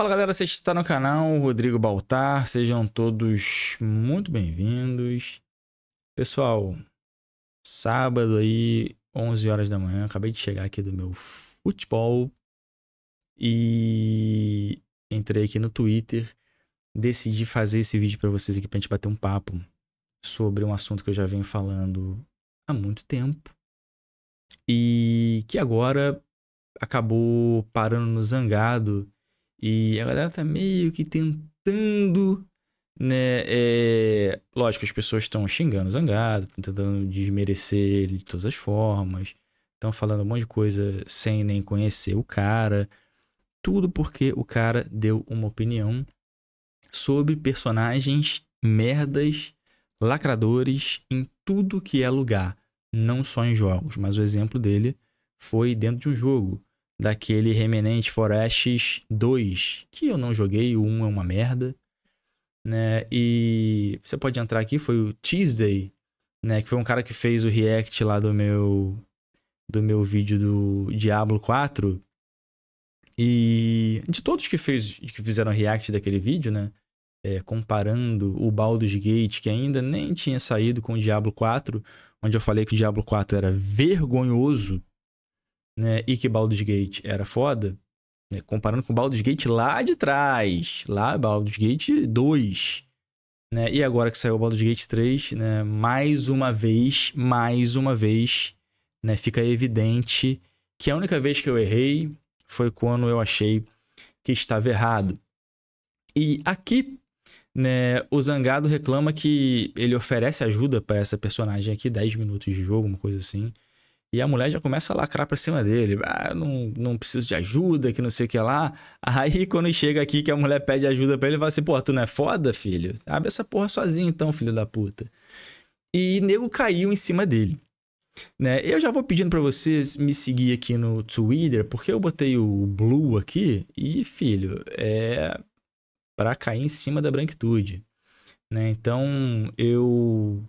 Fala galera, você está no canal Rodrigo Baltar, sejam todos muito bem-vindos. Pessoal, sábado aí, 11 horas da manhã, acabei de chegar aqui do meu futebol e entrei aqui no Twitter, decidi fazer esse vídeo para vocês aqui a gente bater um papo sobre um assunto que eu já venho falando há muito tempo e que agora acabou parando no zangado e a galera tá meio que tentando, né? É... Lógico, as pessoas estão xingando o Zangado, tentando desmerecer ele de todas as formas, estão falando um monte de coisa sem nem conhecer o cara. Tudo porque o cara deu uma opinião sobre personagens merdas, lacradores em tudo que é lugar, não só em jogos, mas o exemplo dele foi dentro de um jogo daquele Remnant Forests 2, que eu não joguei, o 1 é uma merda, né? E você pode entrar aqui, foi o Tuesday, né, que foi um cara que fez o react lá do meu do meu vídeo do Diablo 4. E de todos que, fez, que fizeram react daquele vídeo, né? É, comparando o Baldur's Gate, que ainda nem tinha saído com o Diablo 4, onde eu falei que o Diablo 4 era vergonhoso, né, e que Baldur's Gate era foda, né, comparando com Baldur's Gate lá de trás, lá Baldur's Gate 2, né, e agora que saiu o Baldur's Gate 3, né, mais uma vez, mais uma vez, né, fica evidente que a única vez que eu errei foi quando eu achei que estava errado. E aqui, né, o Zangado reclama que ele oferece ajuda para essa personagem aqui, 10 minutos de jogo, uma coisa assim. E a mulher já começa a lacrar pra cima dele. Ah, não, não preciso de ajuda, que não sei o que lá. Aí quando chega aqui que a mulher pede ajuda pra ele, ele fala assim: Porra, tu não é foda, filho? Abre essa porra sozinho então, filho da puta. E nego caiu em cima dele. Né? Eu já vou pedindo para vocês me seguir aqui no Twitter, porque eu botei o Blue aqui e, filho, é para cair em cima da branquitude. Né? Então eu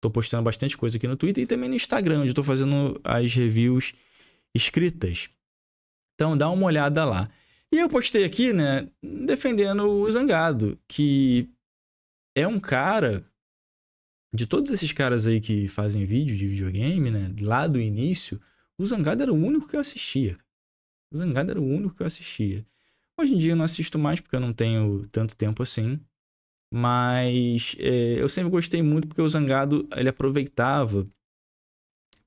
Tô postando bastante coisa aqui no Twitter e também no Instagram, onde eu tô fazendo as reviews escritas. Então dá uma olhada lá. E eu postei aqui, né, defendendo o Zangado, que é um cara de todos esses caras aí que fazem vídeo de videogame, né, lá do início, o Zangado era o único que eu assistia. O Zangado era o único que eu assistia. Hoje em dia eu não assisto mais porque eu não tenho tanto tempo assim. Mas é, eu sempre gostei muito porque o Zangado ele aproveitava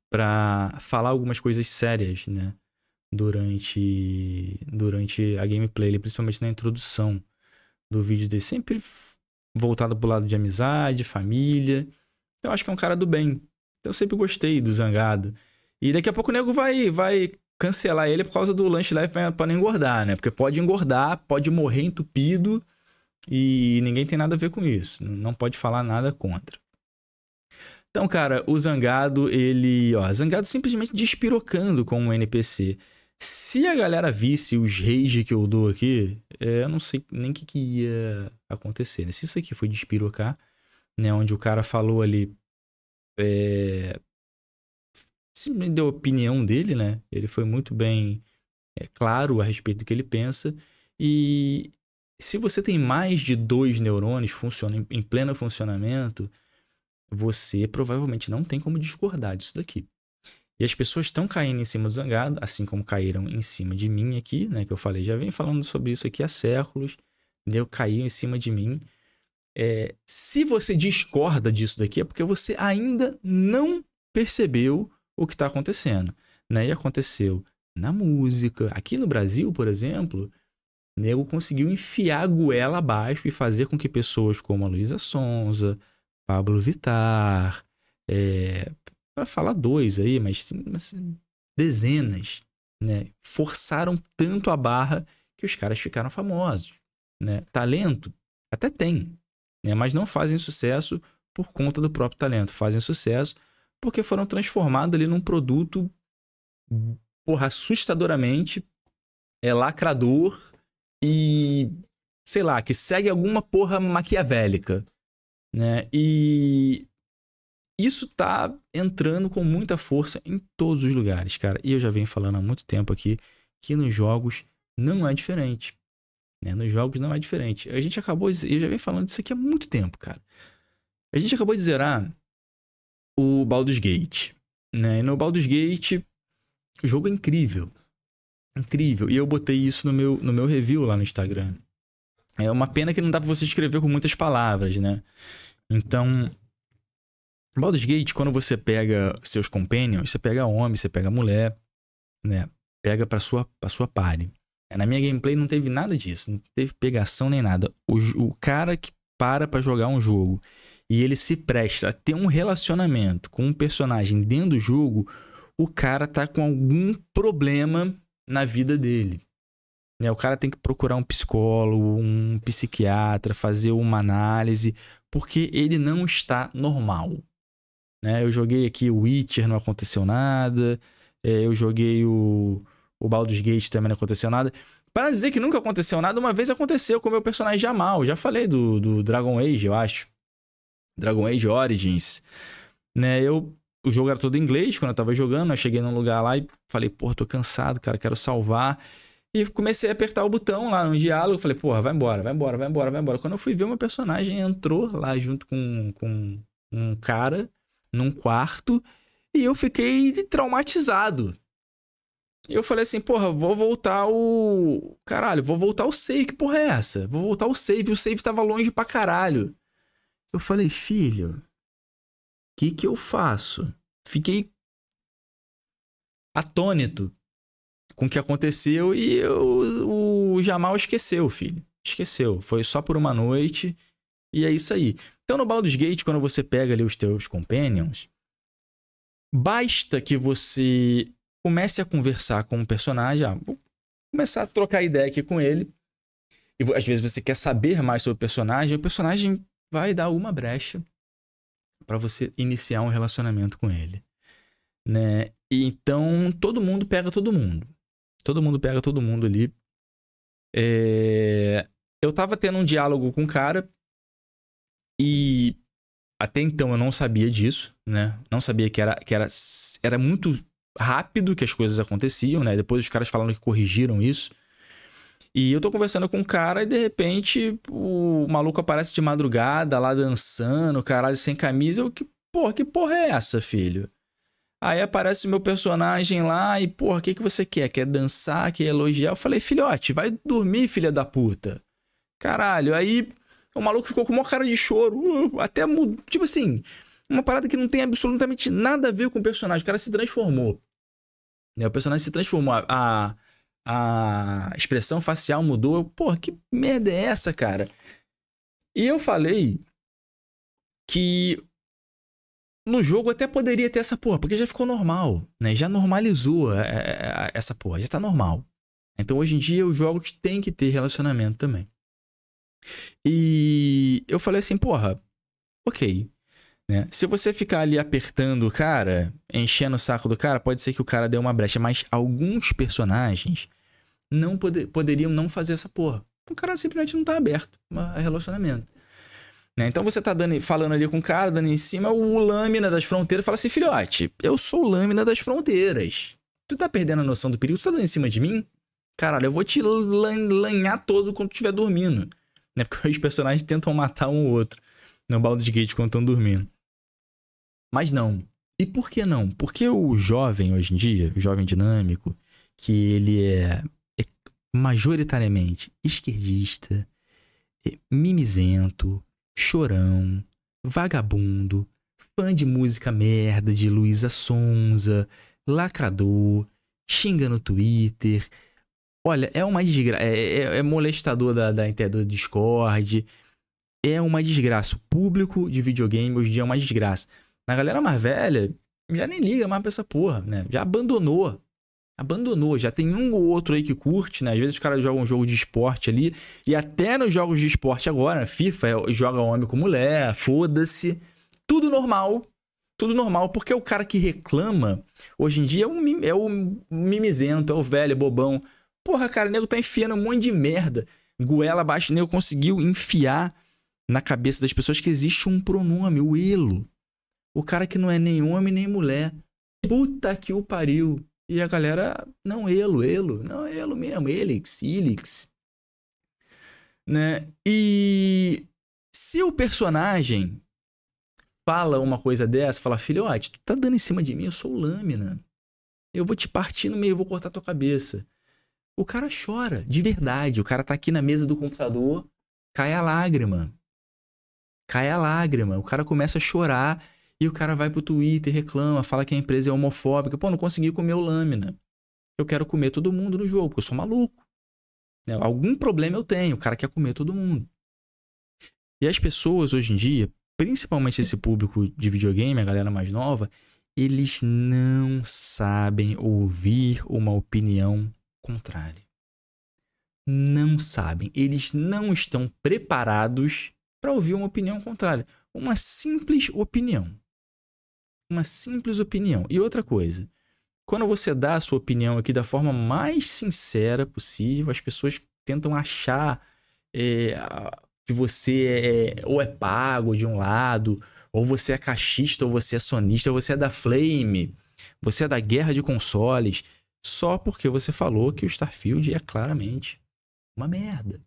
para falar algumas coisas sérias, né? Durante, durante a gameplay, principalmente na introdução do vídeo dele. Sempre voltado pro lado de amizade, família. Eu acho que é um cara do bem. Então, eu sempre gostei do Zangado. E daqui a pouco o nego vai, vai cancelar ele por causa do lanche leve para pra não engordar, né? Porque pode engordar, pode morrer entupido e ninguém tem nada a ver com isso. Não pode falar nada contra. Então, cara, o Zangado, ele. Ó, Zangado simplesmente despirocando com um NPC. Se a galera visse os rage que eu dou aqui, é, eu não sei nem o que, que, ia acontecer. Né? Se isso aqui foi despirocar, né? Onde o cara falou ali. É, se me deu a opinião dele, né? Ele foi muito bem é, claro a respeito do que ele pensa. E se você tem mais de dois neurônios funcionando em pleno funcionamento, você provavelmente não tem como discordar disso daqui. E as pessoas estão caindo em cima do zangado, assim como caíram em cima de mim aqui, né? Que eu falei, já vem falando sobre isso aqui há séculos, entendeu? Caiu em cima de mim. É, se você discorda disso daqui, é porque você ainda não percebeu o que está acontecendo. Né? E aconteceu na música. Aqui no Brasil, por exemplo, nego conseguiu enfiar a goela abaixo e fazer com que pessoas como a Luísa Sonza, Pablo Vitar, é, para falar dois aí, mas, mas dezenas, né, forçaram tanto a barra que os caras ficaram famosos. Né? Talento até tem, né? mas não fazem sucesso por conta do próprio talento. Fazem sucesso porque foram transformados ali num produto porra, assustadoramente é lacrador e sei lá, que segue alguma porra maquiavélica, né? E isso tá entrando com muita força em todos os lugares, cara. E eu já venho falando há muito tempo aqui que nos jogos não é diferente. Né? Nos jogos não é diferente. A gente acabou, eu já venho falando disso aqui há muito tempo, cara. A gente acabou de zerar o Baldur's Gate, né? E no Baldur's Gate, o jogo é incrível, Incrível. E eu botei isso no meu, no meu review lá no Instagram. É uma pena que não dá pra você escrever com muitas palavras, né? Então, Baldur's Gate, quando você pega seus companions, você pega homem, você pega mulher, né? Pega pra sua, pra sua party. É, na minha gameplay não teve nada disso, não teve pegação nem nada. O, o cara que para pra jogar um jogo e ele se presta a ter um relacionamento com um personagem dentro do jogo, o cara tá com algum problema na vida dele. Né? O cara tem que procurar um psicólogo, um psiquiatra, fazer uma análise, porque ele não está normal. Né? Eu joguei aqui o Witcher, não aconteceu nada. É, eu joguei o, o Baldur's Gate, também não aconteceu nada. Para dizer que nunca aconteceu nada, uma vez aconteceu com o meu personagem Jamal. Já falei do, do Dragon Age, eu acho. Dragon Age Origins. Né? Eu o jogo era todo em inglês quando eu tava jogando. Eu cheguei num lugar lá e falei, porra, tô cansado, cara, quero salvar. E comecei a apertar o botão lá no diálogo. Falei, porra, vai embora, vai embora, vai embora, vai embora. Quando eu fui ver, uma personagem entrou lá junto com, com um cara num quarto e eu fiquei traumatizado. E eu falei assim, porra, vou voltar o. Caralho, vou voltar o save. Que porra é essa? Vou voltar o save. O save tava longe pra caralho. Eu falei, filho, que que eu faço? Fiquei atônito com o que aconteceu e eu, o Jamal esqueceu, filho. Esqueceu. Foi só por uma noite e é isso aí. Então no Baldur's Gate, quando você pega ali os teus companions, basta que você comece a conversar com o um personagem, ah, vou começar a trocar ideia aqui com ele. E às vezes você quer saber mais sobre o personagem, o personagem vai dar uma brecha para você iniciar um relacionamento com ele, né? E então todo mundo pega todo mundo, todo mundo pega todo mundo ali. É... Eu tava tendo um diálogo com um cara e até então eu não sabia disso, né? Não sabia que era que era era muito rápido que as coisas aconteciam, né? Depois os caras falaram que corrigiram isso. E eu tô conversando com um cara e de repente o maluco aparece de madrugada lá dançando, caralho, sem camisa. Eu, que porra, que porra é essa, filho? Aí aparece o meu personagem lá e, porra, o que, que você quer? Quer dançar? Quer elogiar? Eu falei, filhote, vai dormir, filha da puta. Caralho, aí o maluco ficou com uma cara de choro. Uh, até mudou. Tipo assim, uma parada que não tem absolutamente nada a ver com o personagem. O cara se transformou. Né, o personagem se transformou. A, a, a expressão facial mudou. Pô, que merda é essa, cara? E eu falei que no jogo até poderia ter essa porra, porque já ficou normal, né? Já normalizou é, é, é, essa porra, já tá normal. Então hoje em dia os jogos têm que ter relacionamento também. E eu falei assim, porra, ok. Né? Se você ficar ali apertando o cara, enchendo o saco do cara, pode ser que o cara dê uma brecha. Mas alguns personagens não poderiam não fazer essa porra. O cara simplesmente não tá aberto a relacionamento. Né? Então você tá dando, falando ali com o cara, dando em cima, o lâmina das fronteiras fala assim, filhote, eu sou o lâmina das fronteiras. Tu tá perdendo a noção do perigo, tu tá dando em cima de mim? Caralho, eu vou te lan lanhar todo quando tu estiver dormindo. Né? Porque os personagens tentam matar um ou outro no balde de gate quando estão dormindo. Mas não. E por que não? Porque o jovem hoje em dia, o jovem dinâmico, que ele é majoritariamente esquerdista, é, mimizento, chorão, vagabundo, fã de música merda de Luísa Sonza, lacrador, xinga no Twitter. Olha, é uma desgraça. É, é, é, molestador da, da do Discord. É uma desgraça. O público de videogame hoje em dia é uma desgraça. Na galera mais velha, já nem liga mais pra essa porra, né? Já abandonou Abandonou, já tem um ou outro aí que curte, né? Às vezes os caras jogam um jogo de esporte ali, e até nos jogos de esporte agora, FIFA é, joga homem com mulher, foda-se. Tudo normal, tudo normal, porque o cara que reclama, hoje em dia é o, mim, é o mimizento, é o velho, bobão. Porra, cara, o nego tá enfiando um monte de merda. Goela abaixo, o nego conseguiu enfiar na cabeça das pessoas que existe um pronome, o elo. O cara que não é nem homem nem mulher. Puta que o pariu. E a galera, não, Elo, Elo, não, Elo mesmo, Elix, elix Né? E se o personagem fala uma coisa dessa, fala, filhote, tu tá dando em cima de mim, eu sou lâmina. Eu vou te partir no meio, eu vou cortar tua cabeça. O cara chora, de verdade. O cara tá aqui na mesa do computador, cai a lágrima. Cai a lágrima. O cara começa a chorar e o cara vai pro Twitter, reclama, fala que a empresa é homofóbica. Pô, não consegui comer o lâmina. Eu quero comer todo mundo no jogo, porque eu sou maluco. Né? Algum problema eu tenho, o cara quer comer todo mundo. E as pessoas hoje em dia, principalmente esse público de videogame, a galera mais nova, eles não sabem ouvir uma opinião contrária. Não sabem, eles não estão preparados para ouvir uma opinião contrária, uma simples opinião uma simples opinião. E outra coisa, quando você dá a sua opinião aqui da forma mais sincera possível, as pessoas tentam achar é, que você é, é, ou é pago de um lado, ou você é caixista, ou você é sonista, ou você é da Flame, você é da guerra de consoles, só porque você falou que o Starfield é claramente uma merda.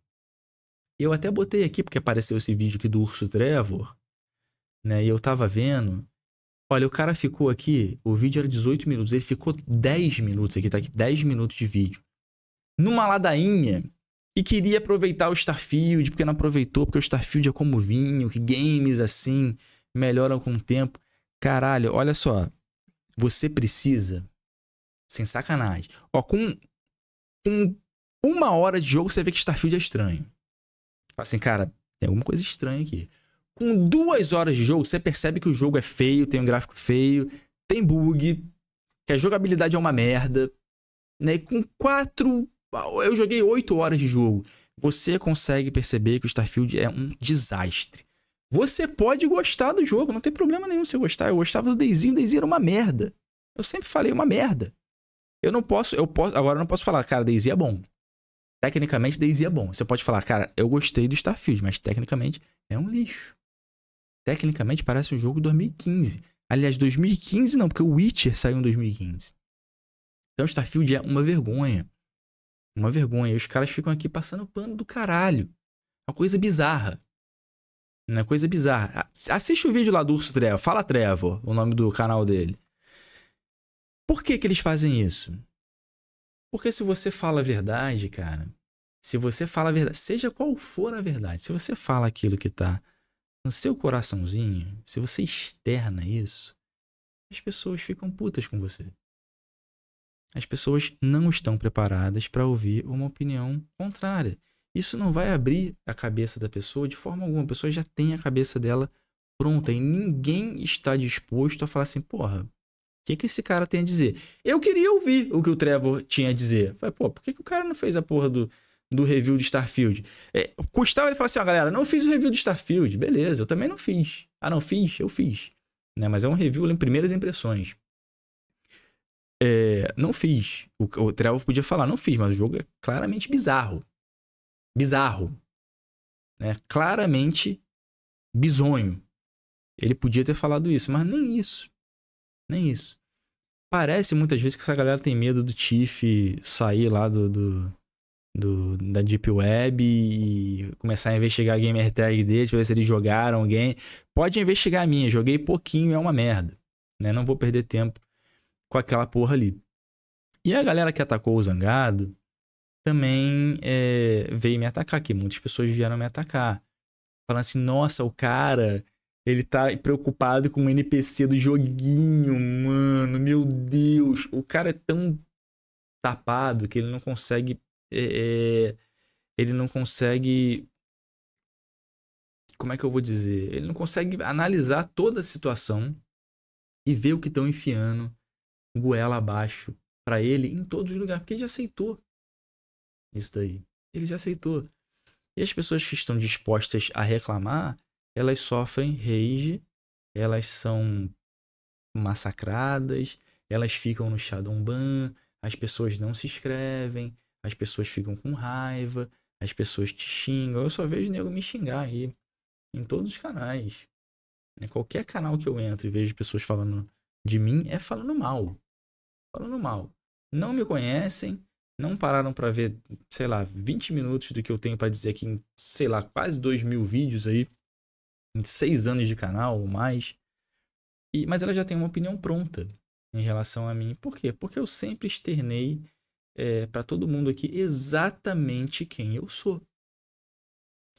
Eu até botei aqui porque apareceu esse vídeo aqui do Urso Trevor, né? E eu tava vendo Olha, o cara ficou aqui, o vídeo era 18 minutos, ele ficou 10 minutos aqui, tá aqui 10 minutos de vídeo. Numa ladainha e queria aproveitar o Starfield, porque não aproveitou, porque o Starfield é como vinho, que games assim melhoram com o tempo. Caralho, olha só. Você precisa, sem sacanagem, ó, com, com uma hora de jogo você vê que Starfield é estranho. Fala assim, cara, tem alguma coisa estranha aqui. Com duas horas de jogo, você percebe que o jogo é feio, tem um gráfico feio, tem bug, que a jogabilidade é uma merda. Né? E com quatro. Eu joguei oito horas de jogo. Você consegue perceber que o Starfield é um desastre. Você pode gostar do jogo, não tem problema nenhum se gostar. Eu gostava do Deizinho, o Deizinho era uma merda. Eu sempre falei uma merda. Eu não posso, eu posso, agora eu não posso falar, cara, Daisy é bom. Tecnicamente Daisy é bom. Você pode falar, cara, eu gostei do Starfield, mas tecnicamente é um lixo. Tecnicamente parece um jogo de 2015. Aliás, 2015 não, porque o Witcher saiu em 2015. Então Starfield é uma vergonha. Uma vergonha. E os caras ficam aqui passando pano do caralho. Uma coisa bizarra. Uma coisa bizarra. Assiste o vídeo lá do Urso Trevor. Fala Trevor, o nome do canal dele. Por que, que eles fazem isso? Porque se você fala a verdade, cara, se você fala a verdade, seja qual for a verdade, se você fala aquilo que tá no seu coraçãozinho, se você externa isso, as pessoas ficam putas com você. As pessoas não estão preparadas para ouvir uma opinião contrária. Isso não vai abrir a cabeça da pessoa de forma alguma. A pessoa já tem a cabeça dela pronta e ninguém está disposto a falar assim: porra, o que, que esse cara tem a dizer? Eu queria ouvir o que o Trevor tinha a dizer. Falei, pô, por que, que o cara não fez a porra do, do review de Starfield. É, custava ele falar assim, ó, oh, galera, não fiz o review de Starfield. Beleza, eu também não fiz. Ah, não fiz? Eu fiz. Né? Mas é um review em primeiras impressões. É, não fiz. O, o Trevor podia falar, não fiz, mas o jogo é claramente bizarro. Bizarro. Né? Claramente bizonho. Ele podia ter falado isso, mas nem isso. Nem isso. Parece muitas vezes que essa galera tem medo do Tiff sair lá do, do do, da Deep Web e começar a investigar a gamer tag deles, pra ver se eles jogaram alguém. Pode investigar a minha, joguei pouquinho, é uma merda. Né? Não vou perder tempo com aquela porra ali. E a galera que atacou o Zangado também é, veio me atacar, aqui. muitas pessoas vieram me atacar. Falando assim, nossa, o cara, ele tá preocupado com o NPC do joguinho, mano, meu Deus. O cara é tão tapado que ele não consegue é, é, ele não consegue. Como é que eu vou dizer? Ele não consegue analisar toda a situação e ver o que estão enfiando goela abaixo para ele em todos os lugares, porque ele já aceitou isso daí. Ele já aceitou. E as pessoas que estão dispostas a reclamar, elas sofrem rage, elas são massacradas, elas ficam no Shadowban, as pessoas não se inscrevem, as pessoas ficam com raiva, as pessoas te xingam. Eu só vejo nego me xingar aí em todos os canais. Em qualquer canal que eu entro e vejo pessoas falando de mim é falando mal. Falando mal. Não me conhecem, não pararam para ver, sei lá, 20 minutos do que eu tenho para dizer aqui em, sei lá, quase 2 mil vídeos aí, em 6 anos de canal ou mais. E, mas ela já tem uma opinião pronta em relação a mim. Por quê? Porque eu sempre externei é, para todo mundo aqui exatamente quem eu sou.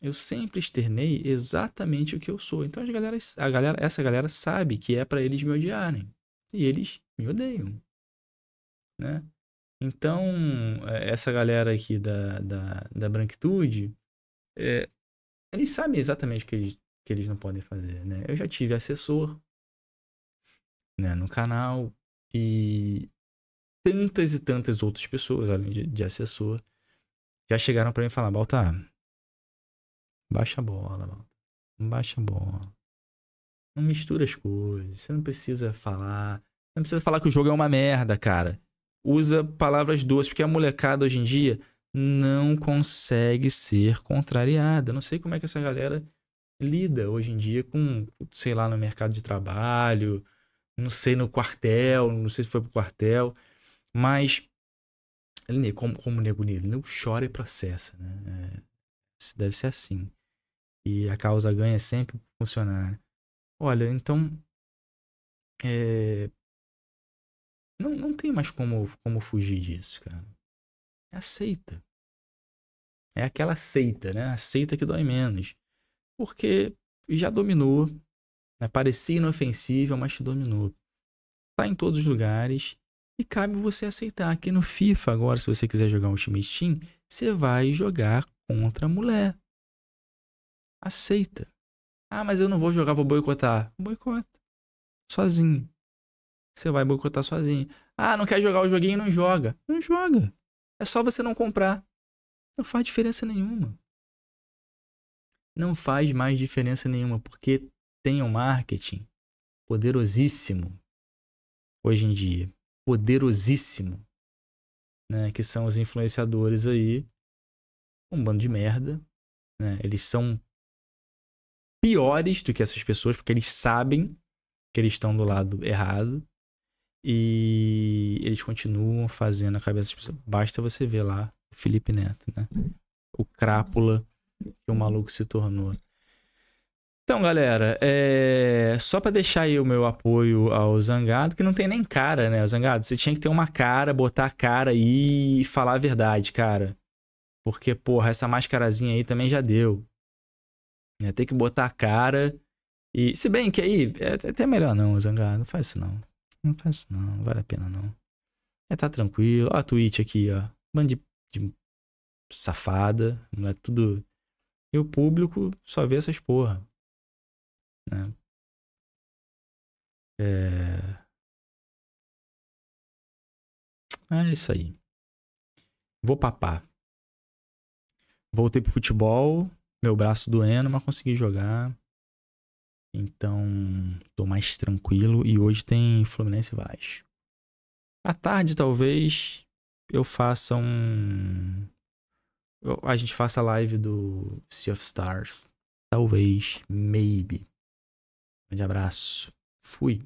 Eu sempre externei exatamente o que eu sou. Então as galera, a galera, essa galera sabe que é para eles me odiarem. E eles me odeiam. Né? Então, é, essa galera aqui da, da, da branquitude, é, eles sabem exatamente o que eles, que eles não podem fazer. Né? Eu já tive assessor né, no canal e tantas e tantas outras pessoas, além de, de assessor, já chegaram para mim e falaram, Baltar, baixa a bola, Baixa a bola. Não mistura as coisas. Você não precisa falar. Não precisa falar que o jogo é uma merda, cara. Usa palavras doces, porque a molecada hoje em dia não consegue ser contrariada. Não sei como é que essa galera lida hoje em dia com, sei lá, no mercado de trabalho, não sei, no quartel, não sei se foi pro quartel. Mas, como, como nego nele, nego chora e processa, né? É, deve ser assim. E a causa ganha é sempre funcionar. Olha, então. É, não, não tem mais como, como fugir disso, cara. É aceita. É aquela aceita, né? Aceita que dói menos. Porque já dominou. Né? Parecia inofensiva, mas te dominou. Tá em todos os lugares. E cabe você aceitar que no FIFA agora, se você quiser jogar um time Steam, você vai jogar contra a mulher. Aceita. Ah, mas eu não vou jogar, vou boicotar. Boicota. Sozinho. Você vai boicotar sozinho. Ah, não quer jogar o joguinho? Não joga. Não joga. É só você não comprar. Não faz diferença nenhuma. Não faz mais diferença nenhuma, porque tem um marketing poderosíssimo hoje em dia poderosíssimo, né? Que são os influenciadores aí, um bando de merda, né? Eles são piores do que essas pessoas porque eles sabem que eles estão do lado errado e eles continuam fazendo a cabeça das pessoas. Basta você ver lá o Felipe Neto, né? O crápula que o maluco se tornou. Então, galera, é... só para deixar aí o meu apoio ao Zangado, que não tem nem cara, né? Zangado, você tinha que ter uma cara, botar a cara aí e falar a verdade, cara. Porque, porra, essa mascarazinha aí também já deu. É, Tem que botar a cara e... Se bem que aí, é, é até melhor não, Zangado, não faz isso não. Não faz isso não, não vale a pena não. É, tá tranquilo. Ó a Twitch aqui, ó. Bando de, de safada, não é tudo... E o público só vê essas porra. Né? É... é isso aí. Vou papar. Voltei pro futebol, meu braço doendo, mas consegui jogar. Então, tô mais tranquilo. E hoje tem Fluminense e Vasco. À tarde, talvez, eu faça um. A gente faça a live do Sea of Stars. Talvez, maybe. Grande abraço. Fui.